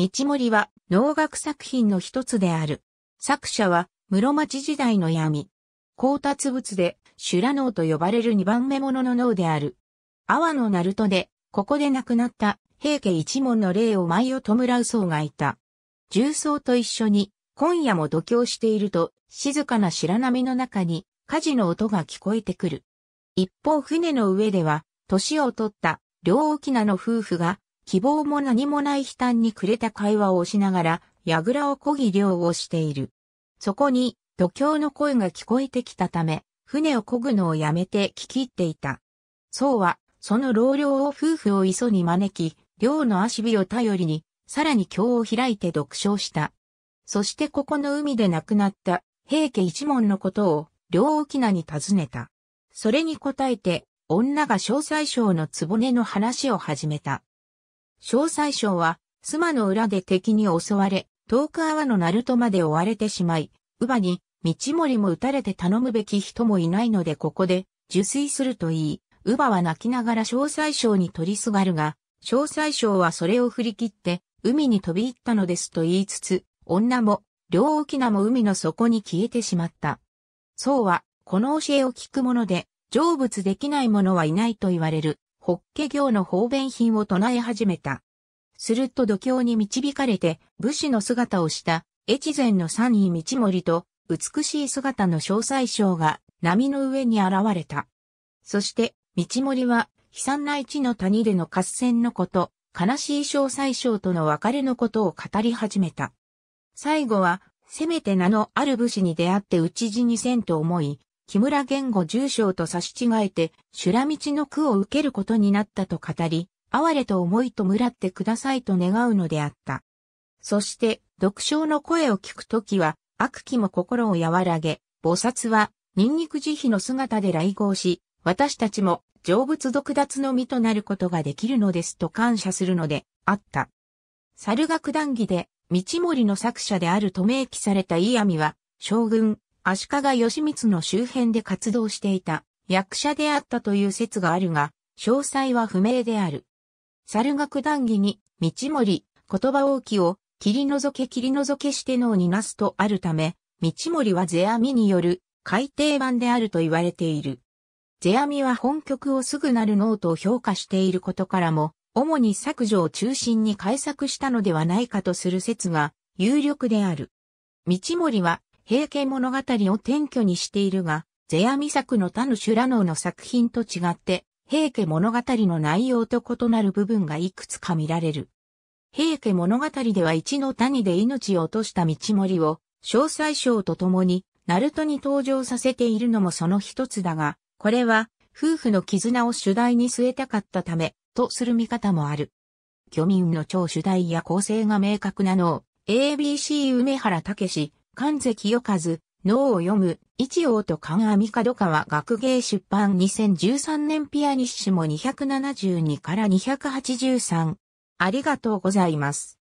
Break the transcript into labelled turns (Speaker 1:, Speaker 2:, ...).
Speaker 1: 道森は能楽作品の一つである。作者は室町時代の闇。光達物で修羅能と呼ばれる二番目者の能である。阿波の鳴門で、ここで亡くなった平家一門の霊を舞を弔う僧がいた。重曹と一緒に今夜も度胸していると静かな白波の中に火事の音が聞こえてくる。一方船の上では年を取った両沖翁の夫婦が希望も何もない悲嘆に暮れた会話をしながら、らをこぎ漁をしている。そこに、度胸の声が聞こえてきたため、船を漕ぐのをやめて聞き入っていた。そうは、その老領を夫婦を磯に招き、漁の足火を頼りに、さらに経を開いて読書した。そしてここの海で亡くなった平家一門のことを両沖名に尋ねた。それに答えて、女が詳細省の壺根の話を始めた。詳細賞は、妻の裏で敵に襲われ、遠く泡の鳴門まで追われてしまい、乳母に、道森も撃たれて頼むべき人もいないのでここで、受水すると言い、乳母は泣きながら詳細賞に取りすがるが、詳細賞はそれを振り切って、海に飛び入ったのですと言いつつ、女も、両沖縄も海の底に消えてしまった。そうは、この教えを聞くもので、成仏できない者はいないと言われる。ホッケ行の方便品を唱え始めた。すると度胸に導かれて武士の姿をした越前の三位道森と美しい姿の詳細章が波の上に現れた。そして道森は悲惨な一の谷での合戦のこと、悲しい詳細章との別れのことを語り始めた。最後はせめて名のある武士に出会って討ち死にせんと思い、木村言語重賞と差し違えて、修羅道の苦を受けることになったと語り、哀れと思いとむらってくださいと願うのであった。そして、読書の声を聞くときは、悪鬼も心を和らげ、菩薩は、ニンニク慈悲の姿で来合し、私たちも、成仏独奪の身となることができるのですと感謝するので、あった。猿楽談義で、道森の作者であると明記された伊網は、将軍、足利義満の周辺で活動していた役者であったという説があるが、詳細は不明である。猿楽談義に、道森、言葉王きを、切り除け切り除けしてのになすとあるため、道森は世阿弥による改訂版であると言われている。世阿弥は本曲をすぐなるノートを評価していることからも、主に削除を中心に改作したのではないかとする説が有力である。道森は平家物語を転居にしているが、世阿弥作の他の修羅能の作品と違って、平家物語の内容と異なる部分がいくつか見られる。平家物語では一の谷で命を落とした道森を、詳細章とともに、ナルトに登場させているのもその一つだが、これは、夫婦の絆を主題に据えたかったため、とする見方もある。巨民の超主題や構成が明確なのを、ABC 梅原武史、関関清和、脳を読む、一応と関阿弥角川学芸出版2013年ピアニッシモ272から283。ありがとうございます。